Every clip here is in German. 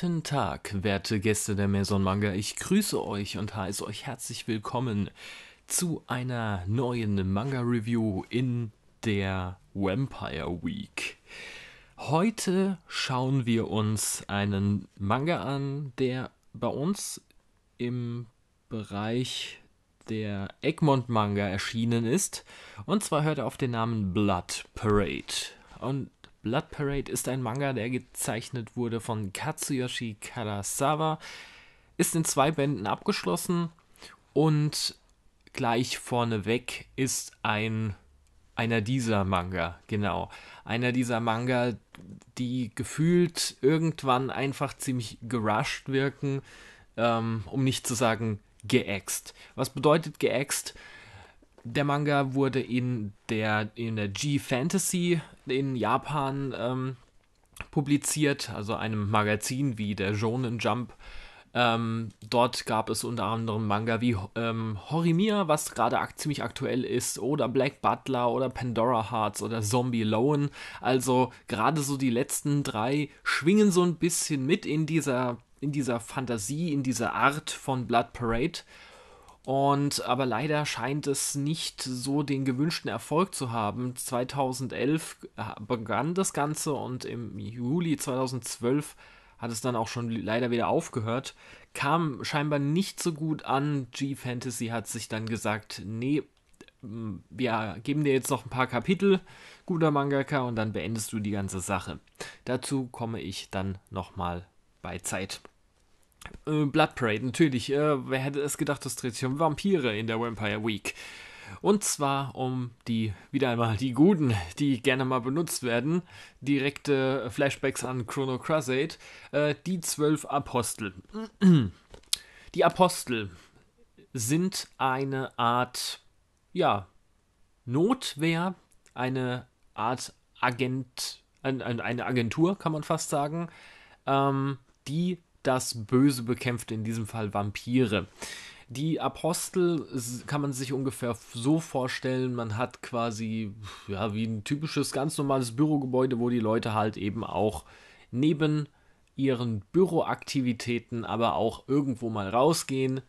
Guten Tag, werte Gäste der Maison Manga. Ich grüße euch und heiße euch herzlich willkommen zu einer neuen Manga Review in der Vampire Week. Heute schauen wir uns einen Manga an, der bei uns im Bereich der Egmont Manga erschienen ist. Und zwar hört er auf den Namen Blood Parade. Und Blood Parade ist ein Manga, der gezeichnet wurde von Katsuyoshi Karasawa, ist in zwei Bänden abgeschlossen und gleich vorneweg ist ein einer dieser Manga, genau. Einer dieser Manga, die gefühlt irgendwann einfach ziemlich gerusht wirken, ähm, um nicht zu sagen geäxt. Was bedeutet geäxt? der Manga wurde in der, in der G-Fantasy in Japan ähm, publiziert, also einem Magazin wie der Shonen Jump. Ähm, dort gab es unter anderem Manga wie ähm, Horimiya, was gerade ak ziemlich aktuell ist, oder Black Butler oder Pandora Hearts oder Zombie Lowen. Also gerade so die letzten drei schwingen so ein bisschen mit in dieser, in dieser Fantasie, in dieser Art von Blood Parade. Und aber leider scheint es nicht so den gewünschten Erfolg zu haben. 2011 äh, begann das Ganze und im Juli 2012 hat es dann auch schon leider wieder aufgehört. Kam scheinbar nicht so gut an. G-Fantasy hat sich dann gesagt, nee, wir geben dir jetzt noch ein paar Kapitel, guter Mangaka, und dann beendest du die ganze Sache. Dazu komme ich dann nochmal bei Zeit. Äh, Blood Parade, natürlich. Äh, wer hätte es gedacht, es dreht sich um Vampire in der Vampire Week. Und zwar um die, wieder einmal, die guten, die gerne mal benutzt werden. Direkte Flashbacks an Chrono Crusade. Äh, die zwölf Apostel. Die Apostel sind eine Art, ja, Notwehr, eine Art Agent, eine Agentur, kann man fast sagen, ähm, die das Böse bekämpft, in diesem Fall Vampire. Die Apostel kann man sich ungefähr so vorstellen, man hat quasi ja, wie ein typisches ganz normales Bürogebäude, wo die Leute halt eben auch neben ihren Büroaktivitäten, aber auch irgendwo mal rausgehen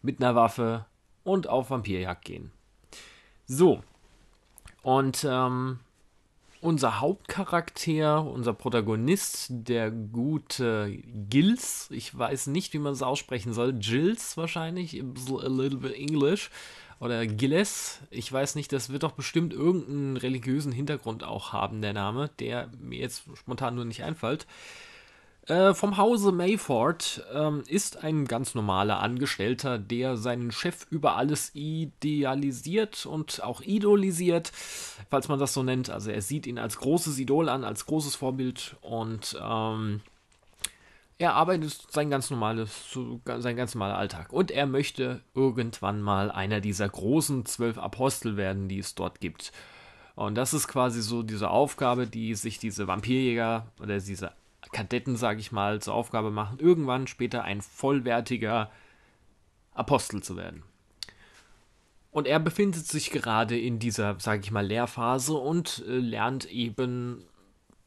mit einer Waffe und auf Vampirjagd gehen. So, und ähm, unser Hauptcharakter, unser Protagonist, der gute Gills, ich weiß nicht, wie man es aussprechen soll, Gills wahrscheinlich, a little bit English, oder Gilles, ich weiß nicht, das wird doch bestimmt irgendeinen religiösen Hintergrund auch haben, der Name, der mir jetzt spontan nur nicht einfällt. Äh, vom Hause Mayford ähm, ist ein ganz normaler Angestellter, der seinen Chef über alles idealisiert und auch idolisiert, falls man das so nennt. Also er sieht ihn als großes Idol an, als großes Vorbild und ähm, er arbeitet sein ganz normales, sein ganz normaler Alltag. Und er möchte irgendwann mal einer dieser großen zwölf Apostel werden, die es dort gibt. Und das ist quasi so diese Aufgabe, die sich diese Vampirjäger oder diese Kadetten, sage ich mal, zur Aufgabe machen, irgendwann später ein vollwertiger Apostel zu werden. Und er befindet sich gerade in dieser, sage ich mal, Lehrphase und äh, lernt eben,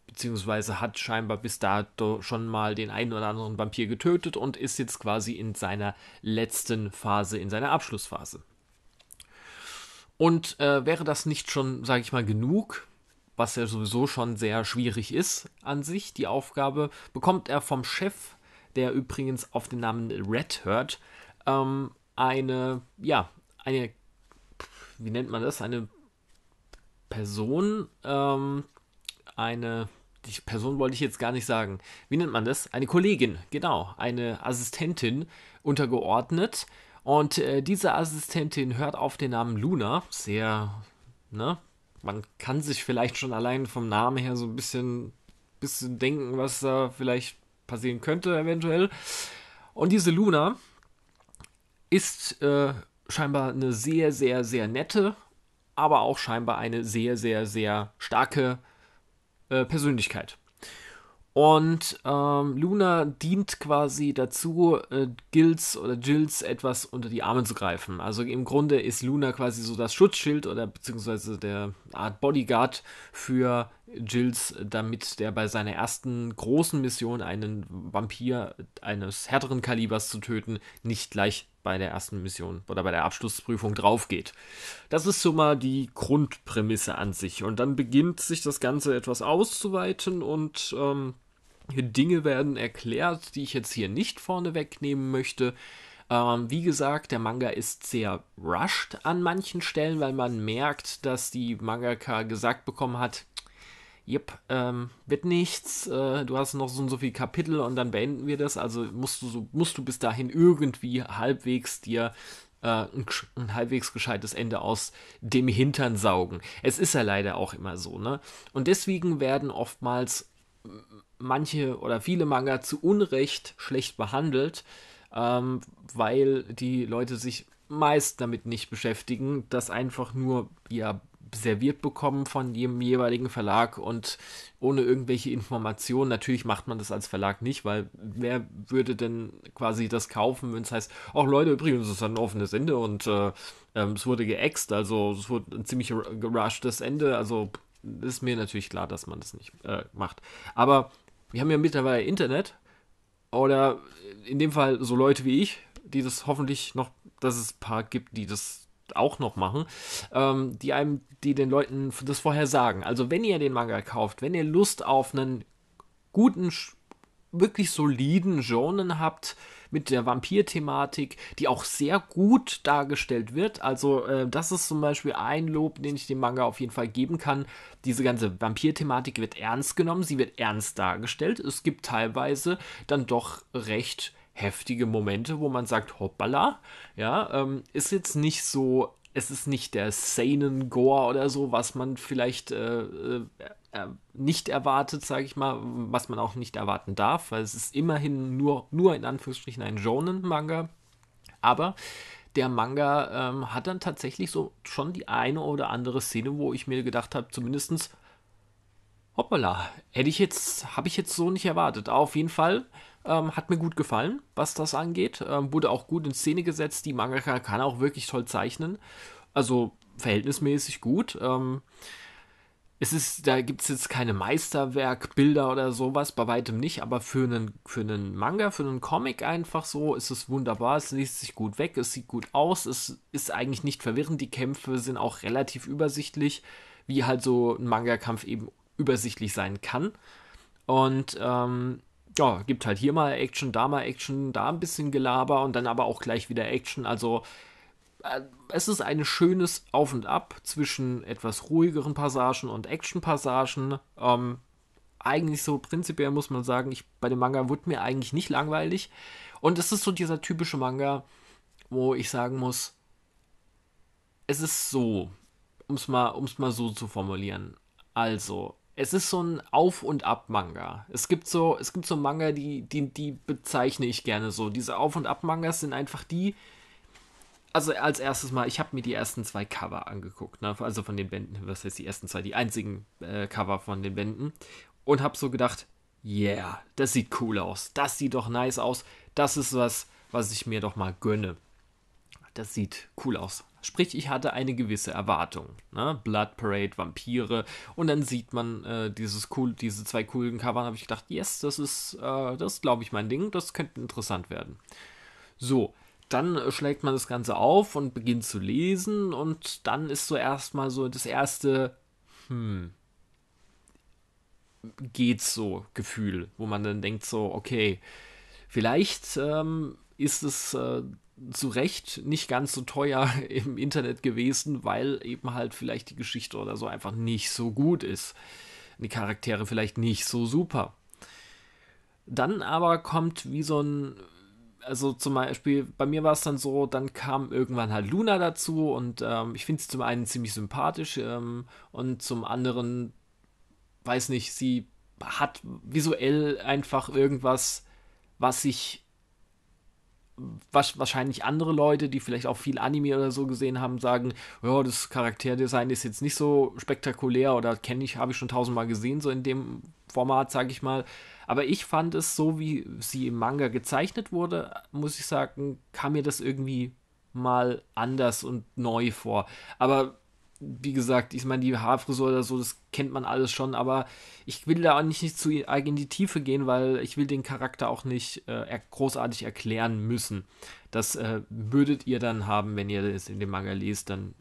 beziehungsweise hat scheinbar bis dato schon mal den einen oder anderen Vampir getötet und ist jetzt quasi in seiner letzten Phase, in seiner Abschlussphase. Und äh, wäre das nicht schon, sage ich mal, genug, was ja sowieso schon sehr schwierig ist an sich, die Aufgabe, bekommt er vom Chef, der übrigens auf den Namen Red hört, ähm, eine, ja, eine, wie nennt man das, eine Person, ähm, eine, die Person wollte ich jetzt gar nicht sagen, wie nennt man das? Eine Kollegin, genau, eine Assistentin untergeordnet. Und äh, diese Assistentin hört auf den Namen Luna, sehr, ne, man kann sich vielleicht schon allein vom Namen her so ein bisschen, bisschen denken, was da vielleicht passieren könnte, eventuell. Und diese Luna ist äh, scheinbar eine sehr, sehr, sehr nette, aber auch scheinbar eine sehr, sehr, sehr starke äh, Persönlichkeit. Und ähm, Luna dient quasi dazu, äh, Gills oder Jills etwas unter die Arme zu greifen. Also im Grunde ist Luna quasi so das Schutzschild oder beziehungsweise der Art Bodyguard für Jills, damit der bei seiner ersten großen Mission, einen Vampir eines härteren Kalibers zu töten, nicht gleich bei der ersten Mission oder bei der Abschlussprüfung drauf geht. Das ist so mal die Grundprämisse an sich. Und dann beginnt sich das Ganze etwas auszuweiten und ähm, Dinge werden erklärt, die ich jetzt hier nicht vorne wegnehmen möchte. Ähm, wie gesagt, der Manga ist sehr rushed an manchen Stellen, weil man merkt, dass die Mangaka gesagt bekommen hat, Jep, ähm, wird nichts, äh, du hast noch so und so viele Kapitel und dann beenden wir das. Also musst du, so, musst du bis dahin irgendwie halbwegs dir äh, ein, ein, halbwegs gescheites Ende aus dem Hintern saugen. Es ist ja leider auch immer so, ne? Und deswegen werden oftmals manche oder viele Manga zu Unrecht schlecht behandelt, ähm, weil die Leute sich meist damit nicht beschäftigen, das einfach nur ja serviert bekommen von jedem jeweiligen Verlag und ohne irgendwelche Informationen. Natürlich macht man das als Verlag nicht, weil wer würde denn quasi das kaufen, wenn es heißt, auch Leute, übrigens, es ist ein offenes Ende und äh, ähm, es wurde geäxt, also es wurde ein ziemlich gerushtes Ende, also ist mir natürlich klar, dass man das nicht äh, macht. Aber wir haben ja mittlerweile Internet oder in dem Fall so Leute wie ich, die das hoffentlich noch, dass es ein paar gibt, die das auch noch machen, ähm, die einem, die den Leuten das vorher sagen. Also wenn ihr den Manga kauft, wenn ihr Lust auf einen guten wirklich soliden Jonen habt mit der Vampir-Thematik, die auch sehr gut dargestellt wird. Also äh, das ist zum Beispiel ein Lob, den ich dem Manga auf jeden Fall geben kann. Diese ganze Vampir-Thematik wird ernst genommen, sie wird ernst dargestellt. Es gibt teilweise dann doch recht heftige Momente, wo man sagt, hoppala, ja, ähm, ist jetzt nicht so es ist nicht der Seinen Gore oder so, was man vielleicht äh, äh äh, nicht erwartet, sage ich mal, was man auch nicht erwarten darf, weil es ist immerhin nur, nur in Anführungsstrichen ein Jonen-Manga. Aber der Manga ähm, hat dann tatsächlich so schon die eine oder andere Szene, wo ich mir gedacht habe, zumindestens, hoppala, hätte ich jetzt, habe ich jetzt so nicht erwartet. auf jeden Fall ähm, hat mir gut gefallen, was das angeht. Ähm, wurde auch gut in Szene gesetzt. Die Mangaka kann auch wirklich toll zeichnen. Also verhältnismäßig gut. Ähm, es ist, da gibt es jetzt keine Meisterwerkbilder oder sowas, bei weitem nicht, aber für einen, für einen Manga, für einen Comic einfach so ist es wunderbar, es liest sich gut weg, es sieht gut aus, es ist eigentlich nicht verwirrend, die Kämpfe sind auch relativ übersichtlich, wie halt so ein Manga-Kampf eben übersichtlich sein kann. Und ähm, ja, gibt halt hier mal Action, da mal Action, da ein bisschen Gelaber und dann aber auch gleich wieder Action, also äh, es ist ein schönes Auf und Ab zwischen etwas ruhigeren Passagen und Action-Passagen. Ähm, eigentlich so prinzipiell muss man sagen, ich, bei dem Manga wird mir eigentlich nicht langweilig. Und es ist so dieser typische Manga, wo ich sagen muss, es ist so, um es mal, um's mal so zu formulieren. Also, es ist so ein Auf- und Ab-Manga. Es gibt so, es gibt so Manga, die, die, die bezeichne ich gerne so. Diese Auf- und Ab-Mangas sind einfach die, also als erstes mal, ich habe mir die ersten zwei Cover angeguckt, ne? also von den Bänden, was heißt die ersten zwei, die einzigen äh, Cover von den Bänden und habe so gedacht, yeah, das sieht cool aus, das sieht doch nice aus, das ist was, was ich mir doch mal gönne. Das sieht cool aus. Sprich, ich hatte eine gewisse Erwartung. Ne? Blood Parade, Vampire und dann sieht man äh, dieses cool, diese zwei coolen Cover. Covern, habe ich gedacht, yes, das ist, äh, das glaube ich mein Ding, das könnte interessant werden. So, dann äh, schlägt man das Ganze auf und beginnt zu lesen und dann ist so erstmal so das erste, hm, geht's so Gefühl, wo man dann denkt so, okay, vielleicht ähm, ist es äh, zu Recht nicht ganz so teuer im Internet gewesen, weil eben halt vielleicht die Geschichte oder so einfach nicht so gut ist. Die Charaktere vielleicht nicht so super. Dann aber kommt wie so ein also zum Beispiel, bei mir war es dann so, dann kam irgendwann halt Luna dazu und ähm, ich finde sie zum einen ziemlich sympathisch ähm, und zum anderen, weiß nicht, sie hat visuell einfach irgendwas, was ich was wahrscheinlich andere Leute, die vielleicht auch viel Anime oder so gesehen haben, sagen, ja, das Charakterdesign ist jetzt nicht so spektakulär oder kenne ich, habe ich schon tausendmal gesehen, so in dem Format, sage ich mal. Aber ich fand es so, wie sie im Manga gezeichnet wurde, muss ich sagen, kam mir das irgendwie mal anders und neu vor. Aber wie gesagt, ich meine, die Haarfrisur oder so, das kennt man alles schon, aber ich will da auch nicht, nicht zu arg in die Tiefe gehen, weil ich will den Charakter auch nicht äh, großartig erklären müssen. Das äh, würdet ihr dann haben, wenn ihr das in dem Manga liest, dann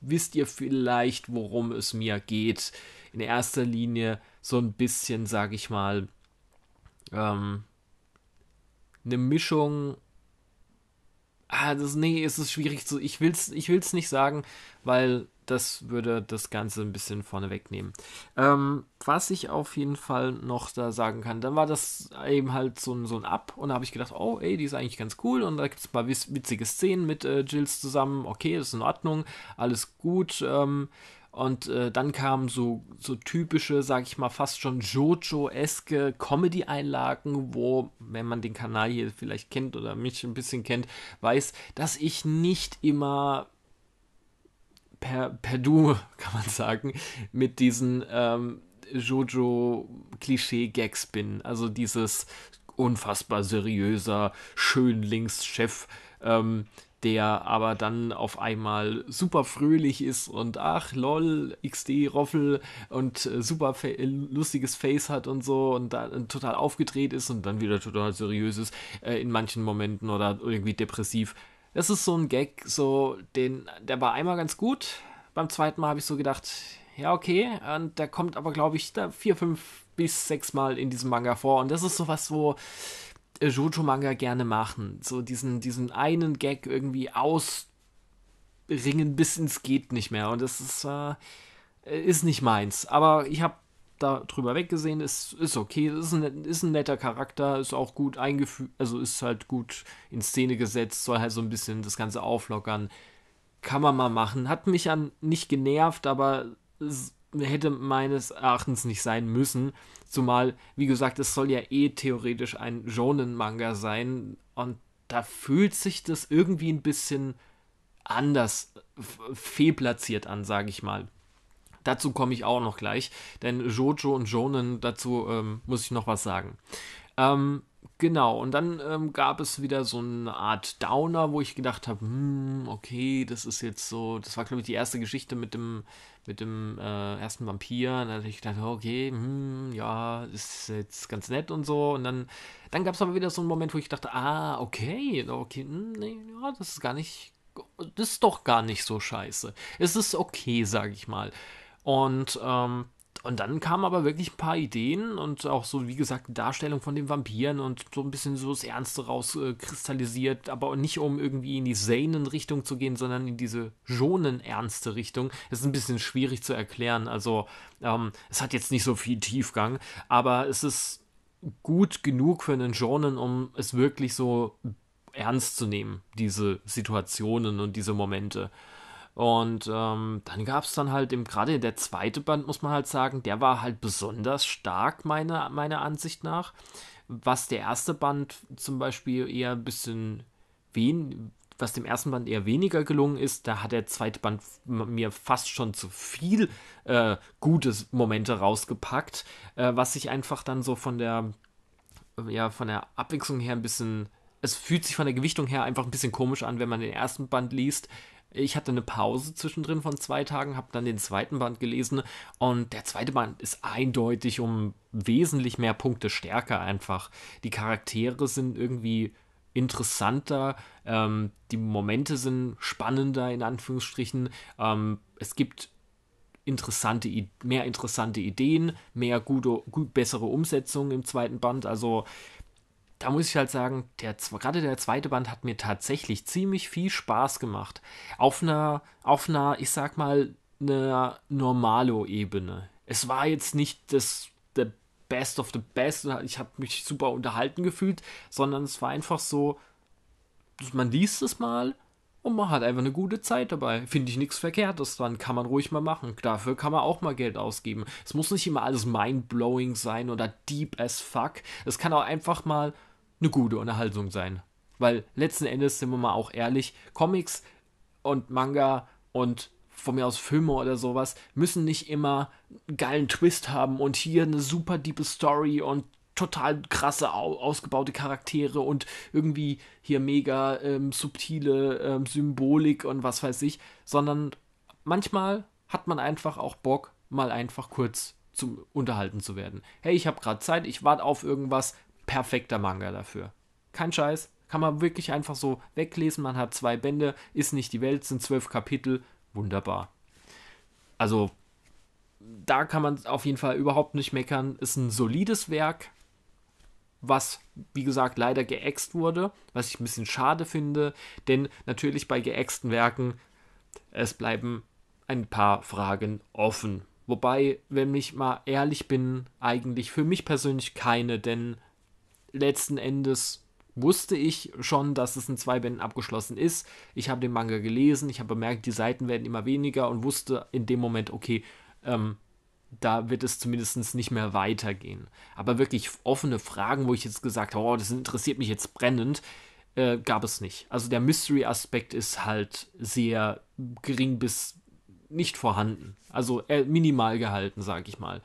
wisst ihr vielleicht, worum es mir geht. In erster Linie so ein bisschen, sag ich mal, ähm, eine Mischung Ah, das, nee, es ist schwierig zu. Ich will's, ich will's nicht sagen, weil das würde das Ganze ein bisschen vorne wegnehmen. Ähm, was ich auf jeden Fall noch da sagen kann, dann war das eben halt so ein, so ein und da habe ich gedacht, oh ey, die ist eigentlich ganz cool und da gibt es mal witzige Szenen mit äh, Jills zusammen, okay, das ist in Ordnung, alles gut. Ähm, und äh, dann kamen so, so typische, sag ich mal, fast schon Jojo-eske Comedy-Einlagen, wo, wenn man den Kanal hier vielleicht kennt oder mich ein bisschen kennt, weiß, dass ich nicht immer per, per Du, kann man sagen, mit diesen ähm, Jojo-Klischee-Gags bin. Also dieses unfassbar seriöser Schönlingschef, ähm, der aber dann auf einmal super fröhlich ist und ach, lol, XD, Roffel und äh, super fa äh, lustiges Face hat und so und dann und äh, total aufgedreht ist und dann wieder total seriös ist äh, in manchen Momenten oder irgendwie depressiv. Das ist so ein Gag, so den, der war einmal ganz gut. Beim zweiten Mal habe ich so gedacht, ja, okay. Und der kommt aber, glaube ich, da vier, fünf bis sechs Mal in diesem Manga vor. Und das ist sowas, wo Jojo-Manga gerne machen. So diesen, diesen einen Gag irgendwie ausringen bis ins Geht nicht mehr. Und das ist, äh, ist nicht meins. Aber ich habe da drüber weggesehen. Ist, ist okay, ist ein, ist ein netter Charakter, ist auch gut eingefügt, also ist halt gut in Szene gesetzt, soll halt so ein bisschen das Ganze auflockern. Kann man mal machen. Hat mich an nicht genervt, aber es hätte meines Erachtens nicht sein müssen. Zumal, wie gesagt, es soll ja eh theoretisch ein jonen manga sein und da fühlt sich das irgendwie ein bisschen anders fehlplatziert an, sage ich mal. Dazu komme ich auch noch gleich, denn Jojo und Jonan, dazu ähm, muss ich noch was sagen. Ähm, genau, und dann ähm, gab es wieder so eine Art Downer, wo ich gedacht habe, hm, okay, das ist jetzt so, das war, glaube ich, die erste Geschichte mit dem, mit dem äh, ersten Vampir. Und dann habe ich gedacht, okay, hm, ja, ist jetzt ganz nett und so. Und dann, dann gab es aber wieder so einen Moment, wo ich dachte, ah, okay, okay, hm, nee, ja, das ist gar nicht, das ist doch gar nicht so scheiße. Es ist okay, sage ich mal. Und, ähm, und dann kamen aber wirklich ein paar Ideen und auch so, wie gesagt, Darstellung von den Vampiren und so ein bisschen so das Ernste rauskristallisiert, äh, aber nicht um irgendwie in die Seinen-Richtung zu gehen, sondern in diese jonen ernste Richtung. Das ist ein bisschen schwierig zu erklären. Also, ähm, es hat jetzt nicht so viel Tiefgang, aber es ist gut genug für einen Jonen, um es wirklich so ernst zu nehmen, diese Situationen und diese Momente. Und ähm, dann gab es dann halt eben gerade der zweite Band, muss man halt sagen, der war halt besonders stark, meiner, meiner Ansicht nach. Was der erste Band zum Beispiel eher ein bisschen wen, was dem ersten Band eher weniger gelungen ist, da hat der zweite Band mir fast schon zu viel äh, gute Momente rausgepackt, äh, was sich einfach dann so von der, ja, von der Abwechslung her ein bisschen es fühlt sich von der Gewichtung her einfach ein bisschen komisch an, wenn man den ersten Band liest, ich hatte eine Pause zwischendrin von zwei Tagen, habe dann den zweiten Band gelesen und der zweite Band ist eindeutig um wesentlich mehr Punkte stärker einfach. Die Charaktere sind irgendwie interessanter, ähm, die Momente sind spannender in Anführungsstrichen. Ähm, es gibt interessante, mehr interessante Ideen, mehr gute, gut, bessere Umsetzungen im zweiten Band. Also da muss ich halt sagen, der, gerade der zweite Band hat mir tatsächlich ziemlich viel Spaß gemacht. Auf einer, auf einer ich sag mal, einer Normalo-Ebene. Es war jetzt nicht das the Best of the Best, ich habe mich super unterhalten gefühlt, sondern es war einfach so, dass man liest es mal und man hat einfach eine gute Zeit dabei. Finde ich nichts Verkehrtes dran, kann man ruhig mal machen. Dafür kann man auch mal Geld ausgeben. Es muss nicht immer alles mindblowing sein oder deep as fuck. Es kann auch einfach mal eine gute Unterhaltung sein. Weil letzten Endes sind wir mal auch ehrlich, Comics und Manga und von mir aus Filme oder sowas müssen nicht immer einen geilen Twist haben und hier eine super diepe Story und total krasse ausgebaute Charaktere und irgendwie hier mega ähm, subtile ähm, Symbolik und was weiß ich, sondern manchmal hat man einfach auch Bock, mal einfach kurz zum Unterhalten zu werden. Hey, ich habe gerade Zeit, ich warte auf irgendwas, perfekter Manga dafür. Kein Scheiß. Kann man wirklich einfach so weglesen. Man hat zwei Bände, ist nicht die Welt, sind zwölf Kapitel. Wunderbar. Also, da kann man auf jeden Fall überhaupt nicht meckern. Ist ein solides Werk, was, wie gesagt, leider geäxt wurde, was ich ein bisschen schade finde, denn natürlich bei geäxten Werken, es bleiben ein paar Fragen offen. Wobei, wenn ich mal ehrlich bin, eigentlich für mich persönlich keine, denn letzten Endes wusste ich schon, dass es in zwei Bänden abgeschlossen ist. Ich habe den Manga gelesen, ich habe bemerkt, die Seiten werden immer weniger und wusste in dem Moment, okay, ähm, da wird es zumindest nicht mehr weitergehen. Aber wirklich offene Fragen, wo ich jetzt gesagt habe, oh, das interessiert mich jetzt brennend, äh, gab es nicht. Also der Mystery-Aspekt ist halt sehr gering bis nicht vorhanden. Also äh, minimal gehalten, sage ich mal.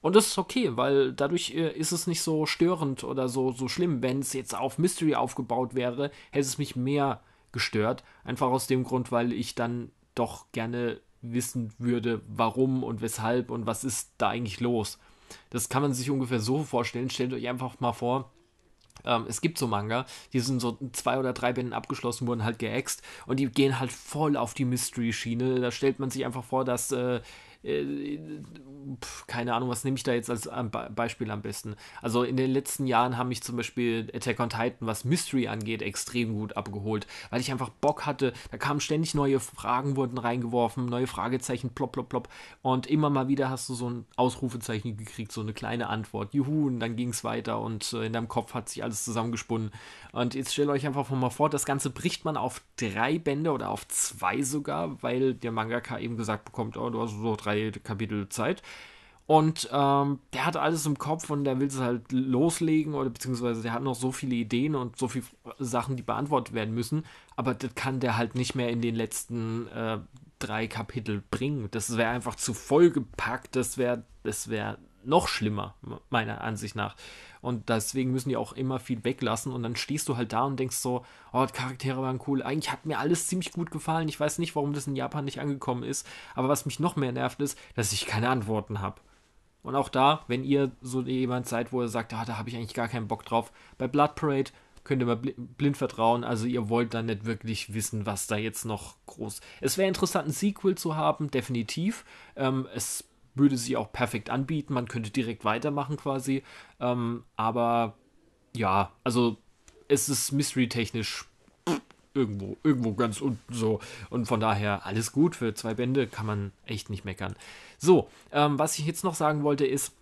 Und das ist okay, weil dadurch äh, ist es nicht so störend oder so, so schlimm. Wenn es jetzt auf Mystery aufgebaut wäre, hätte es mich mehr gestört. Einfach aus dem Grund, weil ich dann doch gerne wissen würde, warum und weshalb und was ist da eigentlich los. Das kann man sich ungefähr so vorstellen. Stellt euch einfach mal vor, ähm, es gibt so Manga, die sind so zwei oder drei Bänden abgeschlossen, wurden halt geäxt und die gehen halt voll auf die Mystery-Schiene. Da stellt man sich einfach vor, dass äh, äh, keine Ahnung, was nehme ich da jetzt als Beispiel am besten? Also in den letzten Jahren haben mich zum Beispiel Attack on Titan, was Mystery angeht, extrem gut abgeholt, weil ich einfach Bock hatte. Da kamen ständig neue Fragen, wurden reingeworfen, neue Fragezeichen, plopp, plopp, plopp. Und immer mal wieder hast du so ein Ausrufezeichen gekriegt, so eine kleine Antwort. Juhu, und dann ging es weiter und äh, in deinem Kopf hat sich alles zusammengesponnen. Und jetzt stellt euch einfach mal vor, das Ganze bricht man auf drei Bände oder auf zwei sogar, weil der Mangaka eben gesagt bekommt, oh, du hast so drei drei Kapitel Zeit. Und ähm, der hat alles im Kopf und der will es halt loslegen oder beziehungsweise der hat noch so viele Ideen und so viele Sachen, die beantwortet werden müssen. Aber das kann der halt nicht mehr in den letzten äh, drei Kapitel bringen. Das wäre einfach zu vollgepackt. Das wäre das wär noch schlimmer, meiner Ansicht nach. Und deswegen müssen die auch immer viel weglassen. Und dann stehst du halt da und denkst so, oh, die Charaktere waren cool. Eigentlich hat mir alles ziemlich gut gefallen. Ich weiß nicht, warum das in Japan nicht angekommen ist. Aber was mich noch mehr nervt, ist, dass ich keine Antworten habe. Und auch da, wenn ihr so jemand seid, wo ihr sagt, ah, da habe ich eigentlich gar keinen Bock drauf, bei Blood Parade könnt ihr mal blind vertrauen. Also ihr wollt dann nicht wirklich wissen, was da jetzt noch groß. Es wäre interessant, ein Sequel zu haben, definitiv. Ähm, es würde sich auch perfekt anbieten. Man könnte direkt weitermachen quasi. Ähm, aber ja, also es ist mystery-technisch irgendwo, irgendwo ganz unten so. Und von daher alles gut für zwei Bände, kann man echt nicht meckern. So, ähm, was ich jetzt noch sagen wollte ist,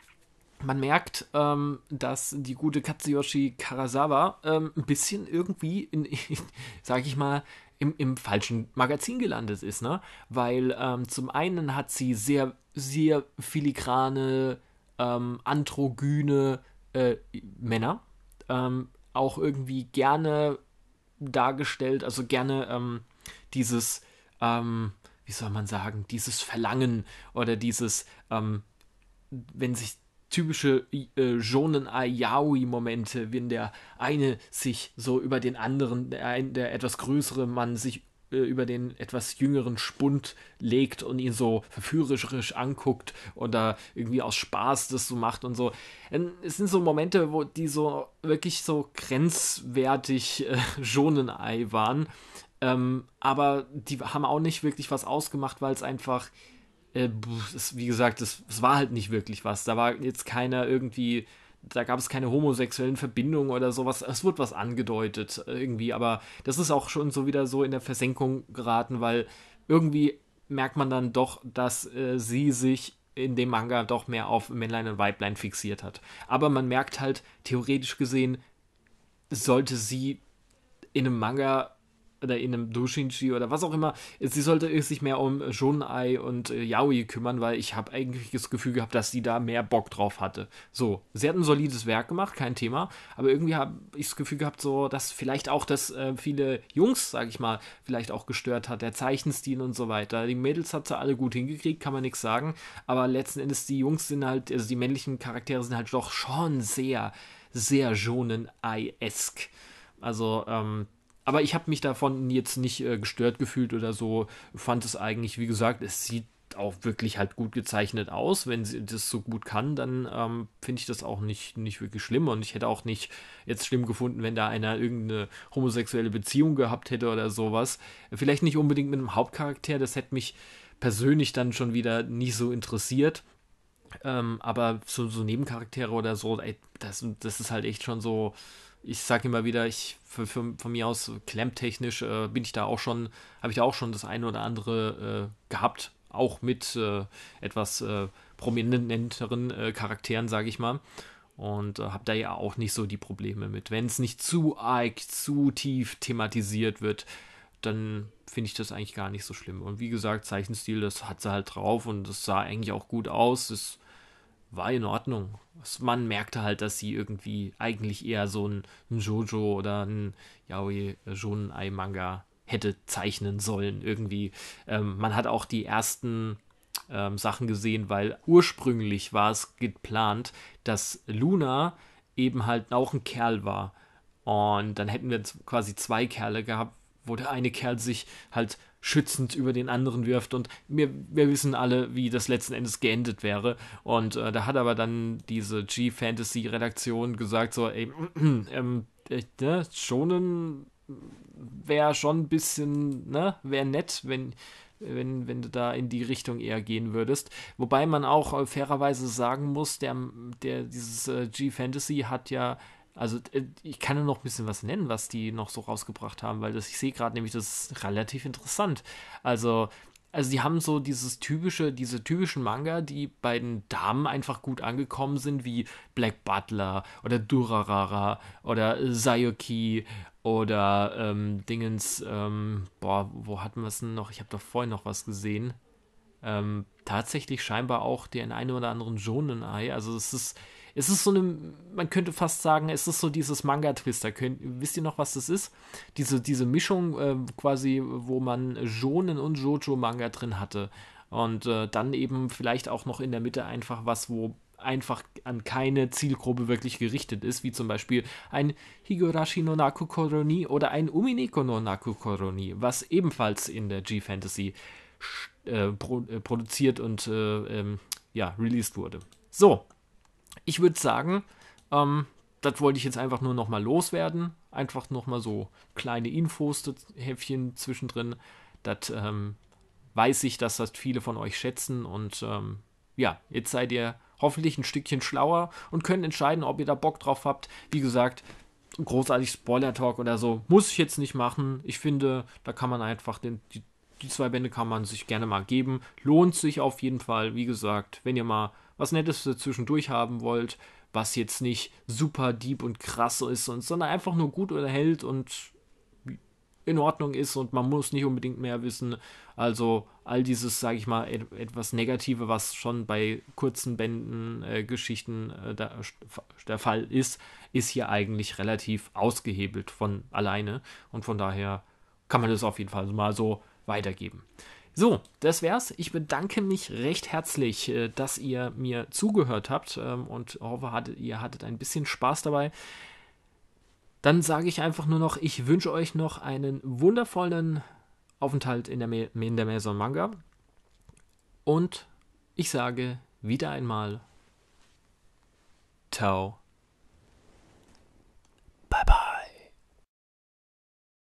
man merkt, ähm, dass die gute Katsuyoshi Karasawa ähm, ein bisschen irgendwie, in, in sag ich mal, im, im falschen Magazin gelandet ist, ne? Weil ähm, zum einen hat sie sehr, sehr filigrane, ähm, androgyne äh, Männer, ähm, auch irgendwie gerne dargestellt, also gerne ähm, dieses, ähm, wie soll man sagen, dieses Verlangen oder dieses, ähm, wenn sich typische äh, Shonen Ayaoi Momente, wenn der eine sich so über den anderen, der, ein, der etwas größere Mann sich äh, über den etwas jüngeren Spund legt und ihn so verführerisch anguckt oder irgendwie aus Spaß das so macht und so. Ähm, es sind so Momente, wo die so wirklich so grenzwertig äh, Shonen waren. Ähm, aber die haben auch nicht wirklich was ausgemacht, weil es einfach das, äh, wie gesagt, es war halt nicht wirklich was. Da war jetzt keiner irgendwie da gab es keine homosexuellen Verbindungen oder sowas. Es wird was angedeutet irgendwie, aber das ist auch schon so wieder so in der Versenkung geraten, weil irgendwie merkt man dann doch, dass äh, sie sich in dem Manga doch mehr auf Männlein und Weiblein fixiert hat. Aber man merkt halt, theoretisch gesehen, sollte sie in einem Manga oder in einem Dushinji oder was auch immer. Sie sollte sich mehr um Shunai und äh, Yaoi kümmern, weil ich habe eigentlich das Gefühl gehabt, dass sie da mehr Bock drauf hatte. So, sie hat ein solides Werk gemacht, kein Thema, aber irgendwie habe ich das Gefühl gehabt, so, dass vielleicht auch das äh, viele Jungs, sage ich mal, vielleicht auch gestört hat, der Zeichenstil und so weiter. Die Mädels hat sie alle gut hingekriegt, kann man nichts sagen, aber letzten Endes die Jungs sind halt, also die männlichen Charaktere sind halt doch schon sehr, sehr Shonen-Ei-esk. Also, ähm, aber ich habe mich davon jetzt nicht äh, gestört gefühlt oder so. Fand es eigentlich, wie gesagt, es sieht auch wirklich halt gut gezeichnet aus. Wenn sie das so gut kann, dann ähm, finde ich das auch nicht, nicht wirklich schlimm. Und ich hätte auch nicht jetzt schlimm gefunden, wenn da einer irgendeine homosexuelle Beziehung gehabt hätte oder sowas. Vielleicht nicht unbedingt mit einem Hauptcharakter, das hätte mich persönlich dann schon wieder nicht so interessiert. Ähm, aber so, so Nebencharaktere oder so, ey, das, das ist halt echt schon so ich sage immer wieder, ich für, für, von mir aus klemmtechnisch äh, bin ich da auch schon, habe ich da auch schon das eine oder andere äh, gehabt, auch mit äh, etwas äh, prominenteren äh, Charakteren, sage ich mal. Und äh, habe da ja auch nicht so die Probleme mit. Wenn es nicht zu arg, zu tief thematisiert wird, dann finde ich das eigentlich gar nicht so schlimm. Und wie gesagt, Zeichenstil, das hat sie halt drauf und das sah eigentlich auch gut aus. Das war in Ordnung. Man merkte halt, dass sie irgendwie eigentlich eher so ein, ein Jojo oder ein Yaoi äh, Shonai Manga hätte zeichnen sollen irgendwie. Ähm, man hat auch die ersten ähm, Sachen gesehen, weil ursprünglich war es geplant, dass Luna eben halt auch ein Kerl war. Und dann hätten wir quasi zwei Kerle gehabt, wo der eine Kerl sich halt schützend über den anderen wirft. Und wir, wir wissen alle, wie das letzten Endes geendet wäre. Und äh, da hat aber dann diese G-Fantasy-Redaktion gesagt, so, ey, ähm, äh, ne, schonen wäre schon ein bisschen, ne, wäre nett, wenn wenn, wenn du da in die Richtung eher gehen würdest. Wobei man auch äh, fairerweise sagen muss, der, der, dieses äh, G-Fantasy hat ja also äh, ich kann nur noch ein bisschen was nennen, was die noch so rausgebracht haben, weil das, ich sehe gerade nämlich, das ist relativ interessant. Also, also die haben so dieses typische, diese typischen Manga, die bei den Damen einfach gut angekommen sind, wie Black Butler oder Durarara oder Sayoki oder ähm, Dingens, ähm, boah, wo hatten wir es denn noch? Ich habe doch vorhin noch was gesehen. Ähm, tatsächlich scheinbar auch den einen oder anderen Jonen-Ei. Also es ist es ist so eine, man könnte fast sagen, es ist so dieses Manga-Twister. Wisst ihr noch, was das ist? Diese, diese Mischung äh, quasi, wo man Jonen und Jojo-Manga drin hatte. Und äh, dann eben vielleicht auch noch in der Mitte einfach was, wo einfach an keine Zielgruppe wirklich gerichtet ist, wie zum Beispiel ein Higurashi no Naku Koroni oder ein Umineko no Naku Koroni, was ebenfalls in der G-Fantasy äh, pro, äh, produziert und äh, ähm, ja, released wurde. So, ich würde sagen, ähm, das wollte ich jetzt einfach nur nochmal loswerden. Einfach nochmal so kleine Infos, Häffchen zwischendrin. Das ähm, weiß ich, dass das viele von euch schätzen. Und ähm, ja, jetzt seid ihr hoffentlich ein Stückchen schlauer und könnt entscheiden, ob ihr da Bock drauf habt. Wie gesagt, großartig Spoiler-Talk oder so muss ich jetzt nicht machen. Ich finde, da kann man einfach den, die, die zwei Bände kann man sich gerne mal geben. Lohnt sich auf jeden Fall. Wie gesagt, wenn ihr mal was Nettes für zwischendurch haben wollt, was jetzt nicht super deep und krass ist, und, sondern einfach nur gut unterhält und in Ordnung ist und man muss nicht unbedingt mehr wissen. Also all dieses, sage ich mal, et etwas Negative, was schon bei kurzen Bänden äh, Geschichten äh, da, der Fall ist, ist hier eigentlich relativ ausgehebelt von alleine und von daher kann man das auf jeden Fall mal so weitergeben. So, das wär's. Ich bedanke mich recht herzlich, äh, dass ihr mir zugehört habt ähm, und hoffe, ihr hattet ein bisschen Spaß dabei. Dann sage ich einfach nur noch, ich wünsche euch noch einen wundervollen Aufenthalt in der, Me in der Maison Manga. Und ich sage wieder einmal Ciao.